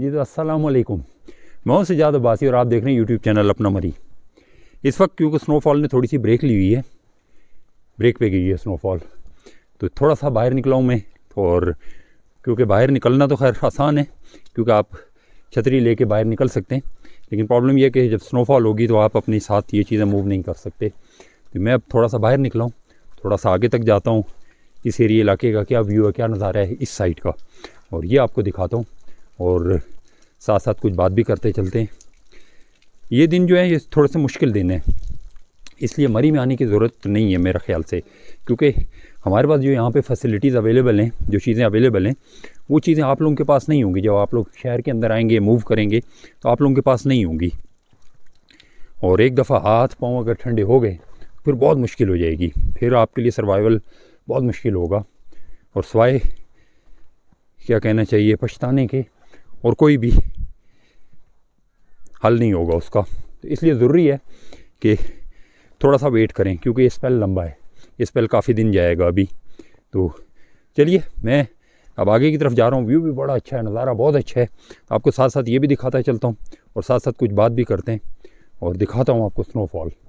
जी तो असलकुम मैं हूँ सिजाद अब्बासी और आप देख रहे हैं यूट्यूब चैनल अपना मरी इस वक्त क्योंकि स्नोफॉल ने थोड़ी सी ब्रेक ली हुई है ब्रेक पे गई है स्नोफॉल तो थोड़ा सा बाहर निकला हूँ मैं और क्योंकि बाहर निकलना तो खैर आसान है क्योंकि आप छतरी लेके बाहर निकल सकते हैं लेकिन प्रॉब्लम यह कि जब स्नोफॉल होगी तो आप अपने साथ ये चीज़ें मूव नहीं कर सकते तो मैं अब थोड़ा सा बाहर निकला हूँ थोड़ा सा आगे तक जाता हूँ इस एरिए इलाके का क्या व्यू है क्या नज़ारा है इस साइड का और ये आपको दिखाता हूँ और साथ साथ कुछ बात भी करते चलते हैं ये दिन जो है ये थोड़ा सा मुश्किल दिन है इसलिए मरी में आने की ज़रूरत नहीं है मेरा ख्याल से क्योंकि हमारे पास जो यहाँ पे फैसिलिटीज़ अवेलेबल हैं जो चीज़ें अवेलेबल हैं वो चीज़ें आप लोगों के पास नहीं होंगी जब आप लोग शहर के अंदर आएंगे मूव करेंगे तो आप लोगों के पास नहीं होंगी और एक दफ़ा हाथ पाँव अगर ठंडे हो गए फिर बहुत मुश्किल हो जाएगी फिर आपके लिए सर्वाइवल बहुत मुश्किल होगा और सवाए क्या कहना चाहिए पछताने के और कोई भी हल नहीं होगा उसका तो इसलिए ज़रूरी है कि थोड़ा सा वेट करें क्योंकि ये स्पेल लंबा है ये स्पेल काफ़ी दिन जाएगा अभी तो चलिए मैं अब आगे की तरफ जा रहा हूँ व्यू भी बड़ा अच्छा है नज़ारा बहुत अच्छा है आपको साथ साथ ये भी दिखाता चलता हूँ और साथ साथ कुछ बात भी करते हैं और दिखाता हूँ आपको स्नोफॉल